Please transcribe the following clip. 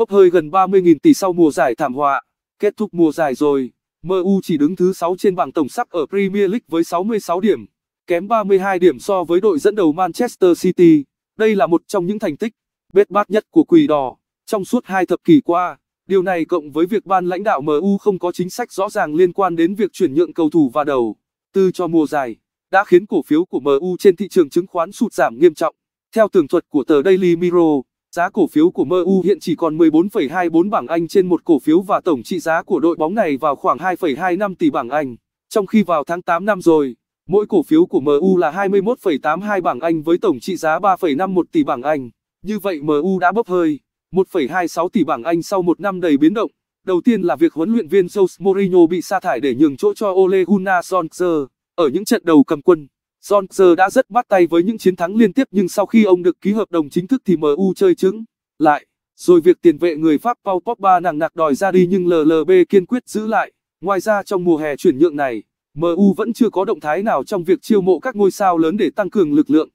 bốc hơi gần 30.000 tỷ sau mùa giải thảm họa. Kết thúc mùa giải rồi, MU chỉ đứng thứ 6 trên bảng tổng sắp ở Premier League với 66 điểm, kém 32 điểm so với đội dẫn đầu Manchester City. Đây là một trong những thành tích bết bát nhất của quỷ đỏ trong suốt hai thập kỷ qua. Điều này cộng với việc ban lãnh đạo MU không có chính sách rõ ràng liên quan đến việc chuyển nhượng cầu thủ và đầu tư cho mùa giải đã khiến cổ phiếu của MU trên thị trường chứng khoán sụt giảm nghiêm trọng. Theo tường thuật của tờ Daily Mirror, Giá cổ phiếu của MU hiện chỉ còn 14,24 bảng Anh trên một cổ phiếu và tổng trị giá của đội bóng này vào khoảng 2,25 tỷ bảng Anh. Trong khi vào tháng 8 năm rồi, mỗi cổ phiếu của MU là 21,82 bảng Anh với tổng trị giá 3,51 tỷ bảng Anh. Như vậy MU đã bốc hơi 1,26 tỷ bảng Anh sau một năm đầy biến động. Đầu tiên là việc huấn luyện viên Jose Mourinho bị sa thải để nhường chỗ cho Ole Gunnar Solskjaer ở những trận đầu cầm quân. Solskjaer đã rất bắt tay với những chiến thắng liên tiếp nhưng sau khi ông được ký hợp đồng chính thức thì MU chơi trứng lại. Rồi việc tiền vệ người Pháp Paul Pogba nặng nặc đòi ra đi nhưng LLB kiên quyết giữ lại. Ngoài ra trong mùa hè chuyển nhượng này, MU vẫn chưa có động thái nào trong việc chiêu mộ các ngôi sao lớn để tăng cường lực lượng.